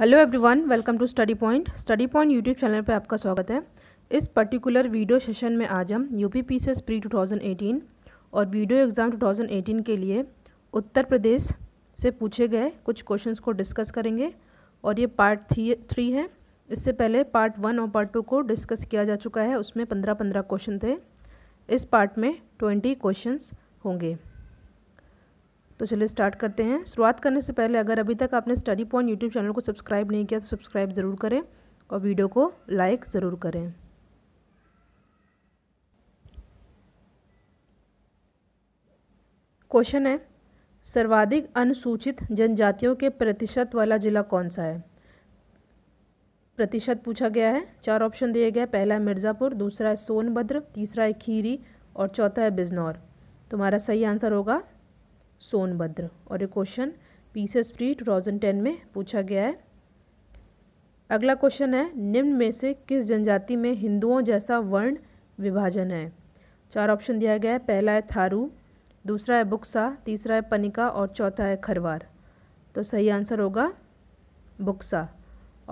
hello everyone welcome to Study Point Study Point YouTube channel पर आपका स्वागत है इस पर्टिकुलर वीडियो सेशन में आज हम यू पी पी से प्री 2018 और वीडियो एग्ज़ाम 2018 के लिए उत्तर प्रदेश से पूछे गए कुछ क्वेश्चंस को डिस्कस करेंगे और ये पार्ट थ्री थ्री है इससे पहले पार्ट वन और पार्ट टू को डिस्कस किया जा चुका है उसमें पंद्रह पंद्रह क्वेश्चन थे इस पार्ट में ट्वेंटी क्वेश्चन होंगे तो चलिए स्टार्ट करते हैं शुरुआत करने से पहले अगर अभी तक आपने स्टडी पॉइंट यूट्यूब चैनल को सब्सक्राइब नहीं किया तो सब्सक्राइब ज़रूर करें और वीडियो को लाइक ज़रूर करें क्वेश्चन है सर्वाधिक अनुसूचित जनजातियों के प्रतिशत वाला जिला कौन सा है प्रतिशत पूछा गया है चार ऑप्शन दिए गए पहला है मिर्ज़ापुर दूसरा है सोनभद्र तीसरा है खीरी और चौथा है बिजनौर तुम्हारा सही आंसर होगा सोनभद्र और ये क्वेश्चन पीसेस प्री टेन में पूछा गया है अगला क्वेश्चन है निम्न में से किस जनजाति में हिंदुओं जैसा वर्ण विभाजन है चार ऑप्शन दिया गया है पहला है थारू दूसरा है बुक्सा तीसरा है पनिका और चौथा है खरवार तो सही आंसर होगा Buksa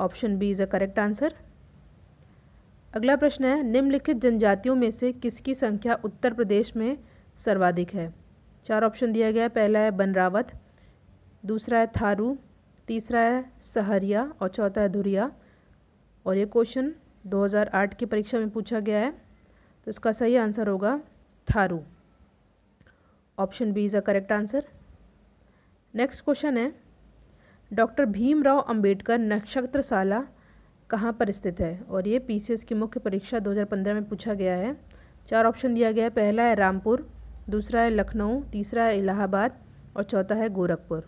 option B is a correct answer अगला प्रश्न है निम्नलिखित जनजातियों में से किसकी संख्या उत्तर प्रदेश में सर्वाधिक है चार ऑप्शन दिया गया है पहला है बनरावत दूसरा है थारू तीसरा है सहरिया और चौथा है धुरिया और ये क्वेश्चन 2008 की परीक्षा में पूछा गया है तो इसका सही आंसर होगा Tharu option B is a correct answer next question है डॉक्टर भीमराव अंबेडकर नक्षत्रशाला कहाँ पर स्थित है और ये पीसीएस की मुख्य परीक्षा 2015 में पूछा गया है चार ऑप्शन दिया गया है पहला है रामपुर दूसरा है लखनऊ तीसरा है इलाहाबाद और चौथा है गोरखपुर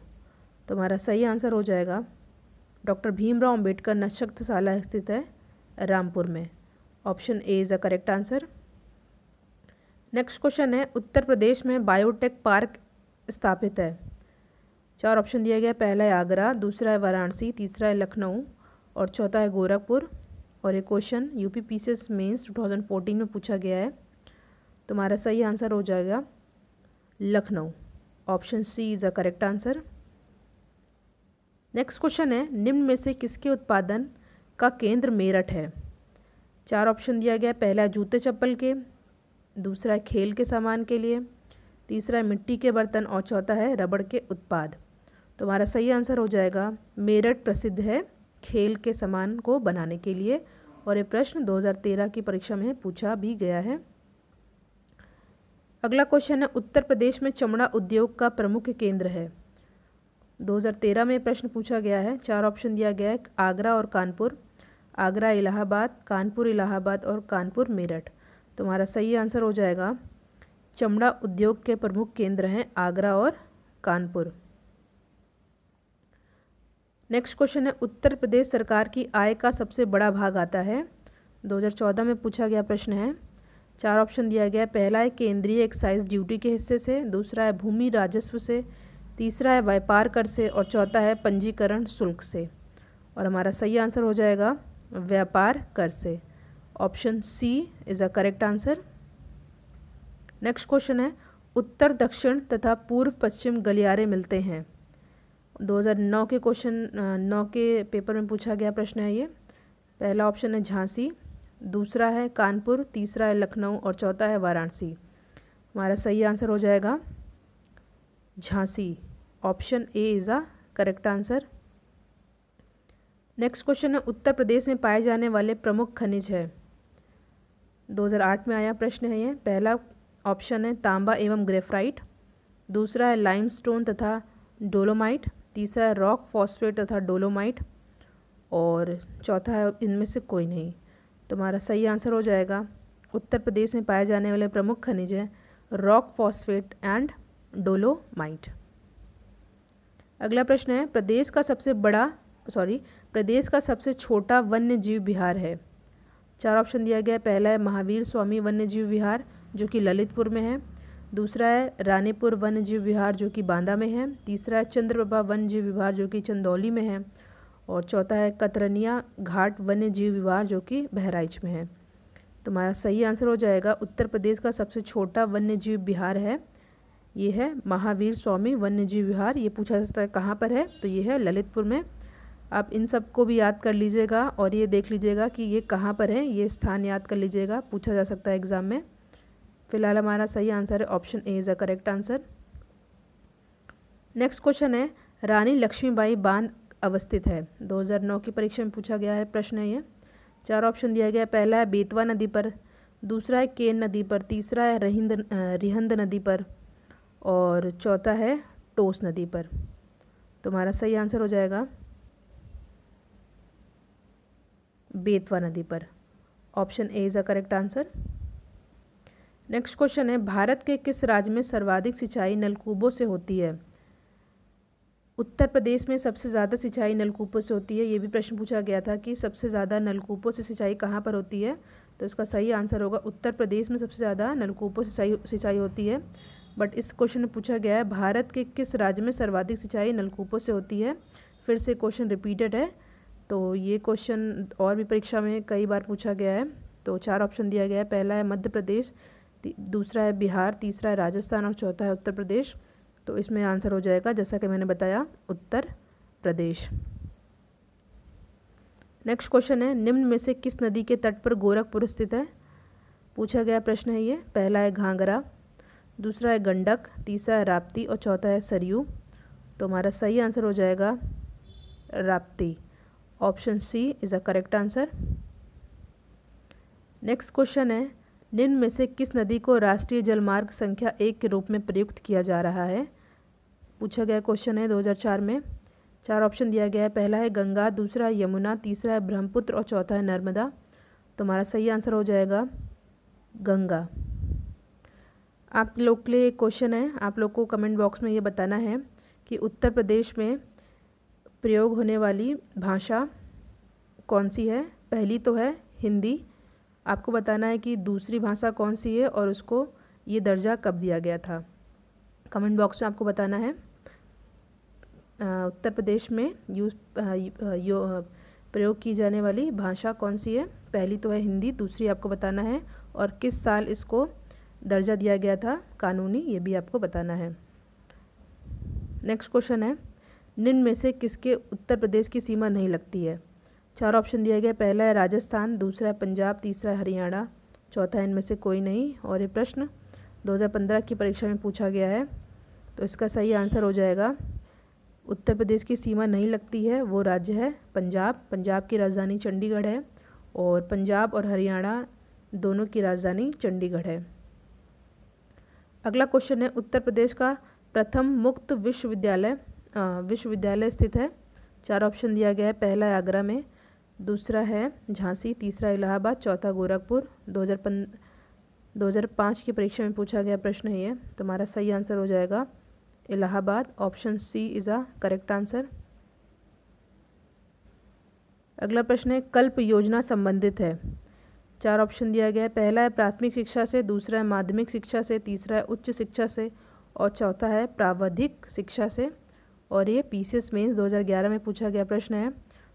तो हमारा सही आंसर हो जाएगा डॉक्टर भीमराव अम्बेडकर नक्षत्रशाला स्थित है रामपुर में option A is a correct answer next question है उत्तर प्रदेश में बायोटेक पार्क स्थापित है चार ऑप्शन दिया गया पहला है आगरा दूसरा है वाराणसी तीसरा है लखनऊ और चौथा है गोरखपुर और ये क्वेश्चन यूपी पीसीएस मेंस 2014 में पूछा गया है तुम्हारा सही आंसर हो जाएगा Lucknow option C is a correct answer next question है निम्न में से किसके उत्पादन का केंद्र मेरठ है चार ऑप्शन दिया गया पहला जूते चप्पल के दूसरा खेल के सामान के लिए तीसरा मिट्टी के बर्तन और चौथा है रबड़ के उत्पाद तो हमारा सही आंसर हो जाएगा मेरठ प्रसिद्ध है खेल के सामान को बनाने के लिए और ये प्रश्न 2013 की परीक्षा में पूछा भी गया है अगला क्वेश्चन है उत्तर प्रदेश में चमड़ा उद्योग का प्रमुख केंद्र है 2013 में प्रश्न पूछा गया है चार ऑप्शन दिया गया है आगरा और कानपुर आगरा इलाहाबाद कानपुर इलाहाबाद और कानपुर मेरठ तुम्हारा सही आंसर हो जाएगा चमड़ा उद्योग के प्रमुख केंद्र हैं आगरा और कानपुर नेक्स्ट क्वेश्चन है उत्तर प्रदेश सरकार की आय का सबसे बड़ा भाग आता है 2014 में पूछा गया प्रश्न है चार ऑप्शन दिया गया है पहला है केंद्रीय एक्साइज ड्यूटी के हिस्से से दूसरा है भूमि राजस्व से तीसरा है व्यापार कर से और चौथा है पंजीकरण शुल्क से और हमारा सही आंसर हो जाएगा व्यापार कर से option C is a correct answer next question है उत्तर दक्षिण तथा पूर्व पश्चिम गलियारे मिलते हैं 2009 के क्वेश्चन नौ के पेपर में पूछा गया प्रश्न है ये पहला ऑप्शन है झांसी दूसरा है कानपुर तीसरा है लखनऊ और चौथा है वाराणसी हमारा सही आंसर हो जाएगा Jhansi option A is a correct answer next question है उत्तर प्रदेश में पाए जाने वाले प्रमुख खनिज है 2008 में आया प्रश्न है ये पहला ऑप्शन है तांबा एवं ग्रेफाइट दूसरा है लाइमस्टोन तथा डोलोमाइट तीसरा है रॉक फॉस्फेट तथा डोलोमाइट और चौथा है इनमें से कोई नहीं तुम्हारा सही आंसर हो जाएगा उत्तर प्रदेश में पाए जाने वाले प्रमुख खनिज हैं रॉक फॉस्फेट एंड डोलोमाइट अगला प्रश्न है प्रदेश का सबसे बड़ा सॉरी प्रदेश का सबसे छोटा वन्य जीव विहार है चार ऑप्शन दिया गया है पहला है महावीर स्वामी वन्य जीव विहार जो कि ललितपुर में है दूसरा है रानीपुर वन्य जीव विहार जो कि बांदा में है तीसरा है चंद्रप्रभा वन्य जीव विहार जो कि चंदौली में है और चौथा है कतरनिया घाट वन्य जीव विवार जो कि बहराइच में है तुम्हारा सही आंसर हो जाएगा उत्तर प्रदेश का सबसे छोटा वन्य जीव बिहार है ये है महावीर स्वामी वन्य जीव विहार ये पूछा जाता है कहाँ पर है तो ये है ललितपुर में आप इन सब को भी याद कर लीजिएगा और ये देख लीजिएगा कि ये कहाँ पर है ये स्थान याद कर लीजिएगा पूछा जा सकता है एग्ज़ाम में फिलहाल हमारा सही आंसर है option A is a correct answer next question है रानी लक्ष्मीबाई बांध अवस्थित है 2009 की परीक्षा में पूछा गया है प्रश्न ये चार ऑप्शन दिया गया है पहला है बेतवा नदी पर दूसरा है केन नदी पर तीसरा है रहिंद रिहंद नदी पर और चौथा है टोस नदी पर तुम्हारा सही आंसर हो जाएगा बेतवा नदी पर option A is a correct answer next question है भारत के किस राज्य में सर्वाधिक सिंचाई नलकूबों से होती है उत्तर प्रदेश में सबसे ज़्यादा सिंचाई नलकूपों से होती है ये भी प्रश्न पूछा गया था कि सबसे ज़्यादा नलकूपों से सिंचाई कहाँ पर होती है तो इसका सही आंसर होगा उत्तर प्रदेश में सबसे ज़्यादा नलकूपों से सिंचाई सिंचाई होती है बट इस क्वेश्चन में पूछा गया है भारत के किस राज्य में सर्वाधिक सिंचाई नलकूपों से होती है फिर से क्वेश्चन रिपीटेड है तो ये क्वेश्चन और भी परीक्षा में कई बार पूछा गया है तो चार ऑप्शन दिया गया है पहला है मध्य प्रदेश दूसरा है बिहार तीसरा है राजस्थान और चौथा है उत्तर प्रदेश तो इसमें आंसर हो जाएगा जैसा कि मैंने बताया उत्तर प्रदेश नेक्स्ट क्वेश्चन है निम्न में से किस नदी के तट पर गोरखपुर स्थित है पूछा गया प्रश्न है ये पहला है घाघरा दूसरा है गंडक तीसरा है राप्ती और चौथा है सरयू तो हमारा सही आंसर हो जाएगा Rapti option C is a correct answer next question है निम्न में से किस नदी को राष्ट्रीय जलमार्ग संख्या एक के रूप में प्रयुक्त किया जा रहा है पूछा गया क्वेश्चन है 2004 में चार ऑप्शन दिया गया है पहला है गंगा दूसरा है यमुना तीसरा है ब्रह्मपुत्र और चौथा है नर्मदा तो हमारा सही आंसर हो जाएगा गंगा आप लोग के लिए एक क्वेश्चन है आप लोग को कमेंट बॉक्स में ये बताना है कि उत्तर प्रदेश में प्रयोग होने वाली भाषा कौन सी है पहली तो है हिंदी आपको बताना है कि दूसरी भाषा कौन सी है और उसको ये दर्जा कब दिया गया था कमेंट बॉक्स में आपको बताना है उत्तर प्रदेश में यूज प्रयोग की जाने वाली भाषा कौन सी है पहली तो है हिंदी दूसरी आपको बताना है और किस साल इसको दर्जा दिया गया था कानूनी ये भी आपको बताना है नेक्स्ट क्वेश्चन है निम्न में से किसके उत्तर प्रदेश की सीमा नहीं लगती है चार ऑप्शन दिया गया पहला है राजस्थान दूसरा है पंजाब तीसरा है हरियाणा चौथा इनमें से कोई नहीं और ये प्रश्न 2015 की परीक्षा में पूछा गया है तो इसका सही आंसर हो जाएगा उत्तर प्रदेश की सीमा नहीं लगती है वो राज्य है पंजाब पंजाब की राजधानी चंडीगढ़ है और पंजाब और हरियाणा दोनों की राजधानी चंडीगढ़ है अगला क्वेश्चन है उत्तर प्रदेश का प्रथम मुक्त विश्वविद्यालय विश्वविद्यालय स्थित है चार ऑप्शन दिया गया है पहला है आगरा में दूसरा है झांसी तीसरा इलाहाबाद चौथा गोरखपुर दो हज़ार पन दो हज़ार पाँच की परीक्षा में पूछा गया प्रश्न ये तुम्हारा सही आंसर हो जाएगा Allahabad option C is a correct answer अगला प्रश्न है कल्प योजना संबंधित है चार ऑप्शन दिया गया है पहला है प्राथमिक शिक्षा से दूसरा है माध्यमिक शिक्षा से तीसरा है उच्च शिक्षा से और चौथा है प्रावधिक शिक्षा से और ये पीसीएस मेंस 2011 में पूछा गया प्रश्न है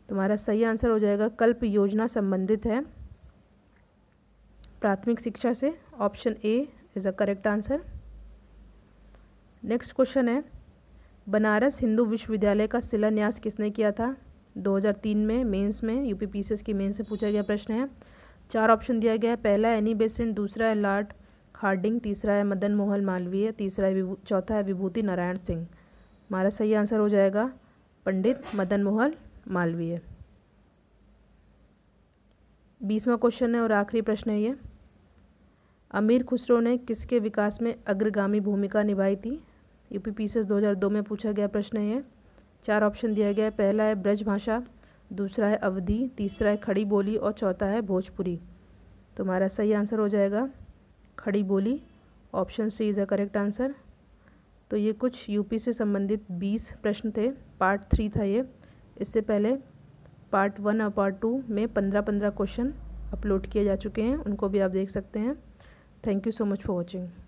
तुम्हारा सही आंसर हो जाएगा कल्प योजना संबंधित है प्राथमिक शिक्षा से option A is a correct answer next question है बनारस हिंदू विश्वविद्यालय का शिलान्यास किसने किया था 2003 में मेंस में यूपी पीसीएस की मेंस से पूछा गया प्रश्न है चार ऑप्शन दिया गया है पहला एनी बेसेंट दूसरा है लॉर्ड हार्डिंग तीसरा है मदन मोहन मालवीय तीसरा है चौथा है विभूति नारायण सिंह हमारा सही आंसर हो जाएगा पंडित मदन मोहन मालवीय बीसवा क्वेश्चन है और आखिरी प्रश्न है ये अमीर खुसरो ने किसके विकास में अग्रगामी भूमिका निभाई थी यूपी पी 2002 में पूछा गया प्रश्न है चार ऑप्शन दिया गया है पहला है ब्रज भाषा दूसरा है अवधि तीसरा है खड़ी बोली और चौथा है भोजपुरी तुम्हारा सही आंसर हो जाएगा Khari Boli option C is a correct answer तो ये कुछ यूपी से संबंधित बीस प्रश्न थे पार्ट थ्री था ये इससे पहले पार्ट वन और पार्ट टू में पंद्रह पंद्रह क्वेश्चन अपलोड किए जा चुके हैं उनको भी आप देख सकते हैं thank you so much for watching